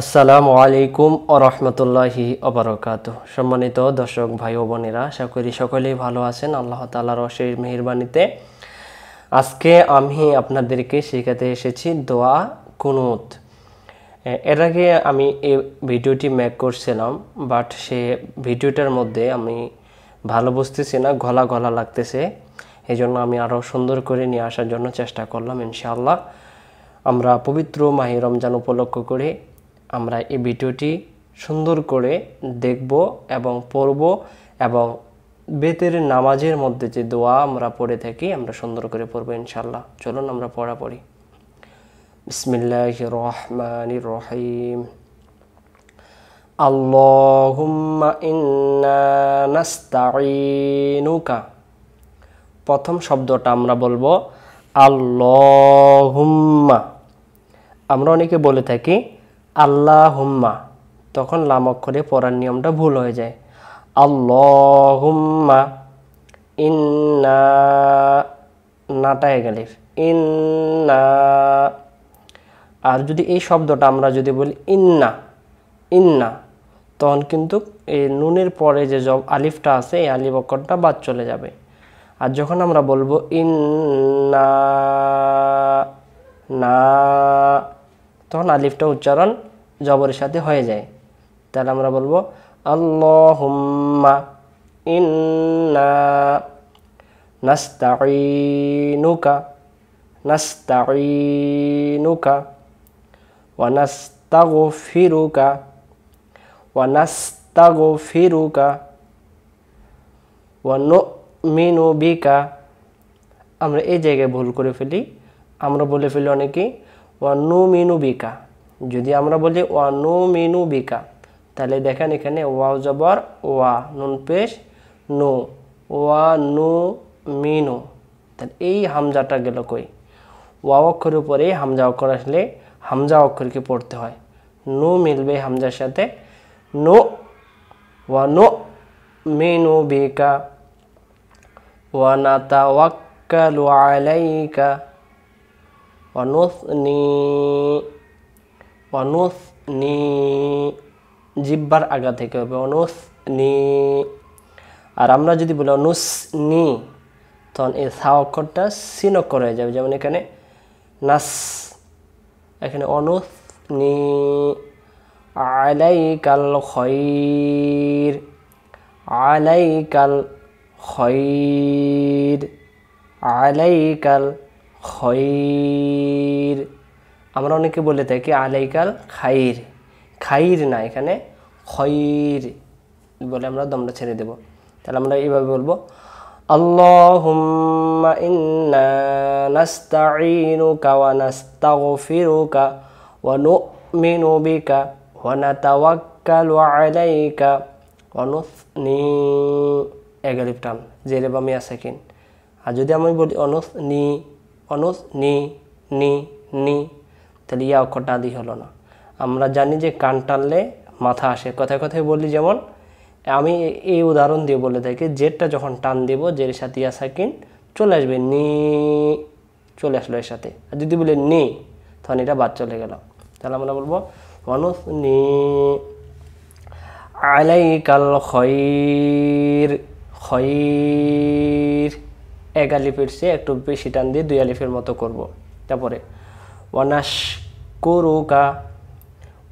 আসসালামু আলাইকুম আরহামতুল্লাহি রহমতুল্লাহি অবরকাত সম্মানিত দর্শক ভাই ও বোনেরা আশা করি সকলেই ভালো আছেন আল্লাহ তালার অশেষ মেহরবানিতে আজকে আমি আপনাদেরকে শেখাতে এসেছি দোয়া কুনুত এর আগে আমি এই ভিডিওটি ম্যাক করছিলাম বাট সে ভিডিওটার মধ্যে আমি ভালো বুঝতেছি না গলা গলা লাগতেছে এই জন্য আমি আরও সুন্দর করে নিয়ে আসার জন্য চেষ্টা করলাম ইনশাআল্লাহ আমরা পবিত্র মাহি রমজান উপলক্ষ করে আমরা এই ভিডিওটি সুন্দর করে দেখব এবং পড়ব এবং বেতের নামাজের মধ্যে যে দোয়া আমরা পড়ে থাকি আমরা সুন্দর করে পড়বো ইনশাল্লাহ চলুন আমরা পড়া পড়ি বিসমিল্লাহ রহমান রহিম اللهم প্রথম শব্দটা আমরা বলবো আল্লাহ আমরা অনেকে বলে থাকি আল্লাহ হুম্মা তখন লাম অক্ষরে পড়ার নিয়মটা ভুল হয়ে যায় আল্লাহ হুম্মা ইন্না নাটা গেলে ইন্না আর যদি এই শব্দটা আমরা যদি বলি ইন্না ইন্না তখন কিন্তু এই নুনের পরে যে জব আলিফটা আছে এই আলিফ অক্ষরটা বাদ চলে যাবে আর যখন আমরা বলবো ইন্না না তখন আলিফটা উচ্চারণ জবরের সাথে হয়ে যায় তাহলে আমরা বলবো আল্লাহুম্মা ওয়া বিকা আমরা এই জায়গায় ভুল করে ফেলি আমরা বলে ফেলি অনেকে ওয়া মিনু বিকা যদি আমরা বলি ওয়ানু মিনু বিকা তাহলে দেখেন এখানে ওয়া জবর ওয়া নুন পেশ নু ওয়া নু মিনু তাহলে এই হামজাটা গেল কই ওয়া অক্ষর উপরে হামজা অক্ষর আসলে হামজা অক্ষরকে পড়তে হয় নু মিলবে হামজার সাথে নো ওয়া নো মিনু বিকা ওয়া না তা ওয়াক্কালু আলাইকা ওয়া নুসনি অনুস নি জিব্বার আগা থেকে হবে অনুস নি আর আমরা যদি বলি অনুস নি তখন এই সা অক্ষরটা সিন অক্ষর হয়ে যাবে যেমন এখানে নাস এখানে অনুস নি কাল খৈর আলাইকাল খৈর কাল খৈর আমরা অনেকে বলে থাকি আলাইকাল খাইর খাইর না এখানে খৈর বলে আমরা দমটা ছেড়ে দেব তাহলে আমরা এইভাবে বলবো اللهم إنا نستعينك ونستغفرك ونؤمن টান বা মিয়া সেকেন্ড আর যদি আমি বলি অনুস নি অনুস নি নি নি তাহলে ইয়া অক্ষরটা আদি হলো না আমরা জানি যে কান টানলে মাথা আসে কথায় কথায় বলি যেমন আমি এই উদাহরণ দিয়ে বলে থাকি জেটটা যখন টান দেব জের সাথে ইয়া সাকিন চলে আসবে নি চলে আসলো এর সাথে আর যদি বলে নি তখন এটা বাদ চলে গেল তাহলে আমরা বলবো মানুষ নি কাল খয়ির খয়ির এক আলিফের চেয়ে একটু বেশি টান দিয়ে দুই আলিফের মতো করব তারপরে ونشكرك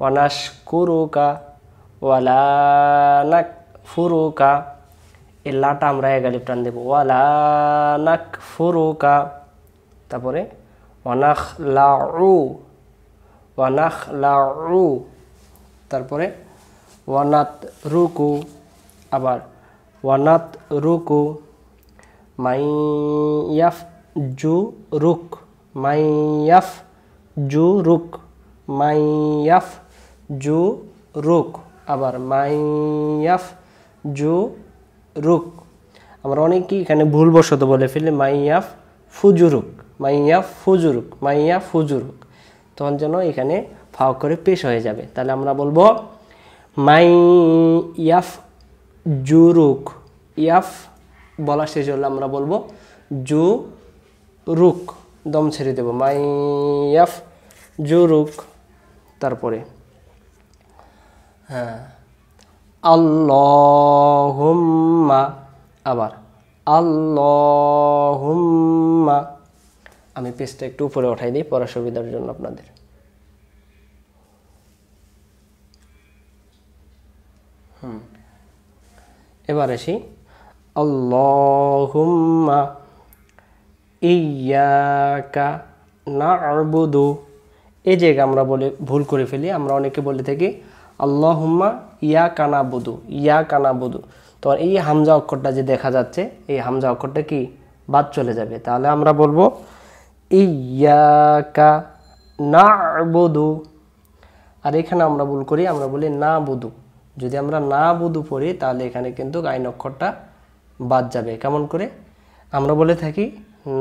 ونشكرك ওয়ালানাক ফুরুকা এর লাটা আমরা এগালিপ টান দেবো ওয়ালা নাক ফুরুকা তারপরে ওয়ানাখ লাউ ওয়ানাখ লাউ তারপরে ওয়ানাত রুকু আবার ওয়ানাত রুকু মাইয়াফ জু রুক মাইয়াফ জু জুরুক মাইয়াফ জু রুক আবার মাইয়াফ জু রুক আমরা অনেকেই এখানে ভুলবশত বলে ফেলে মাইয়াফ ফুজুরুক মাইয়া ফুজুরুক মাইয়া ফুজুরুক তখন যেন এখানে ফাও করে পেশ হয়ে যাবে তাহলে আমরা বলবো মাইয়াফ জুরুক ইয়াফ বলা শেষ হলে আমরা বলবো জু রুক দম ছেড়ে দেবো মাইয়াফ জুরুক তারপরে হ্যাঁ আল্লাহুম্মা আবার আল্লাহুম্মা আমি পেজটা একটু উপরে উঠাই দিই পড়ার সুবিধার জন্য আপনাদের হুম এবার আসি আল্লাহুম্মা ইয়াকা না'বুদু এই জায়গা আমরা বলে ভুল করে ফেলি আমরা অনেকে বলে থাকি আল্লাহম্মা ইয়া কানা বধু ইয়া কানা বধু তো এই হামজা অক্ষরটা যে দেখা যাচ্ছে এই হামজা অক্ষরটা কি বাদ চলে যাবে তাহলে আমরা বলবো ইয়াকা না বধু আর এখানে আমরা ভুল করি আমরা বলি না বধু যদি আমরা না বধু পড়ি তাহলে এখানে কিন্তু আইন অক্ষরটা বাদ যাবে কেমন করে আমরা বলে থাকি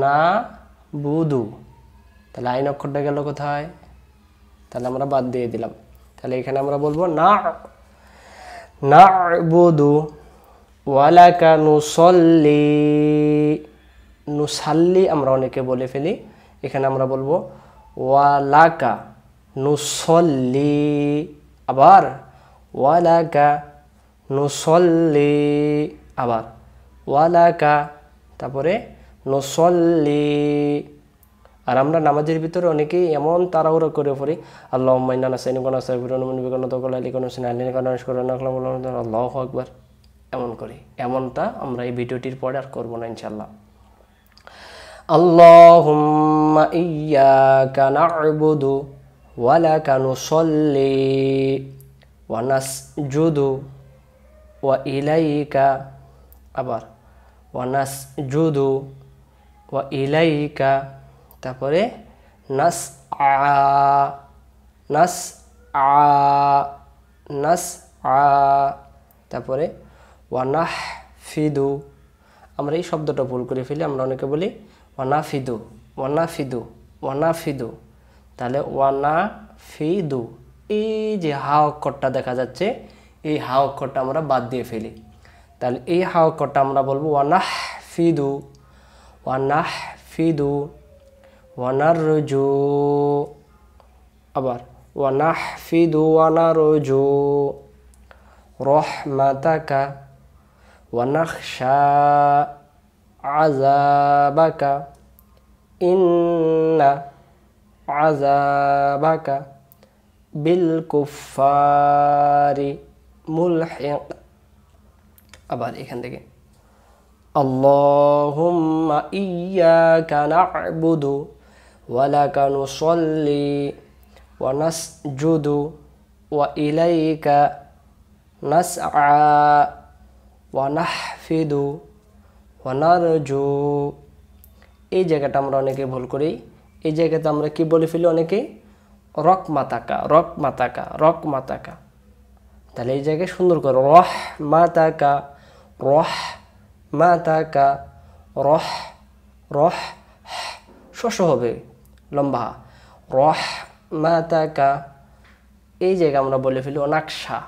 না বধু তাহলে আইন অক্ষরটা গেল কোথায় তাহলে আমরা বাদ দিয়ে দিলাম তাহলে এখানে আমরা বলবো না না বুধু ওয়ালাকা নুসল্লি নুসাল্লি আমরা অনেকে বলে ফেলি এখানে আমরা বলবো ওয়ালাকা নুসল্লি আবার ওয়ালাকা নুসল্লি আবার ওয়ালাকা তারপরে নুসল্লি আর আমরা নামাজের ভিতরে অনেকেই এমন তাড়াহুড়ো করে পড়ি আল্লাহ মাইনানা নাসাইন কোন সাইফুরমন আলী কোন সিনালিন কানস করেন আল্লাহ আকবর এমন করি এমনটা আমরা এই ভিডিওটির পরে আর করবো না ইনশাল্লাহ اللهم إياك نعبد ولك نصلي ونسجد وإليك أبر ونسجد কা তারপরে নাস আ নাস আ নাস আ তারপরে ওয়ানাহ ফিদু আমরা এই শব্দটা ভুল করে ফেলি আমরা অনেকে বলি ওয়ানা ফিদু ওয়ানা ফিদু ওয়ানা ফিদু তাহলে ওয়ানা ফিদু এই যে হা অক্ষরটা দেখা যাচ্ছে এই হা অক্ষরটা আমরা বাদ দিয়ে ফেলি তাহলে এই হা অক্ষরটা আমরা বলবো ওয়ানাহ ফিদু ওয়ানাহ ফিদু ونرجو أبر ونحفد ونرجو رحمتك ونخشى عذابك إن عذابك بالكفار ملحق أبار إيكن دقي اللهم إياك نعبد ولك نصلي ونسجد وإليك نسعى ونحفد ونرجو এই জায়গাটা আমরা অনেকে ভুল করি এই জায়গাতে আমরা কি বলে ফেলি অনেকে রক মাতাকা রক মাতাকা রক মাতাকা তাহলে এই জায়গায় সুন্দর করে রহ মাতাকা রহ মাতাকা রহ রহ শস হবে লম্বা রহ মাতাকা এই জায়গা আমরা বলে ফেলি অনাকশা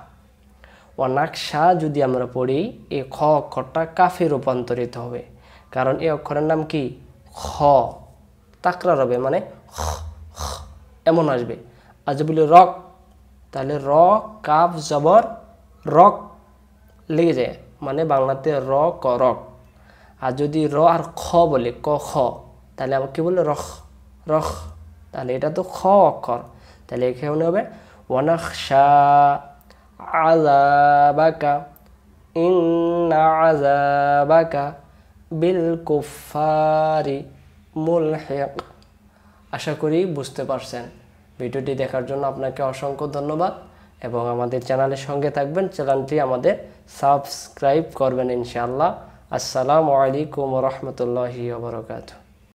অনাকশা যদি আমরা পড়ি এই খ অক্ষরটা কাফে রূপান্তরিত হবে কারণ এই অক্ষরের নাম কি খ তাকরার হবে মানে এমন আসবে আর যদি বলি রক তাহলে র কাফ জবর রক লেগে যায় মানে বাংলাতে র ক রক আর যদি র আর খ বলে ক খ তাহলে আমাকে বলে রখ রখ তাহলে এটা তো খ অক্ষর তাহলে এখানে হবে ওয়ানাখশা আজাবাকা ইন্না আজাবাকা বিল আশা করি বুঝতে পারছেন ভিডিওটি দেখার জন্য আপনাকে অসংখ্য ধন্যবাদ এবং আমাদের চ্যানেলের সঙ্গে থাকবেন চ্যানেলটি আমাদের সাবস্ক্রাইব করবেন ইনশাআল্লাহ আসসালামু আলাইকুম রহমতুল্লাহি বরকাতু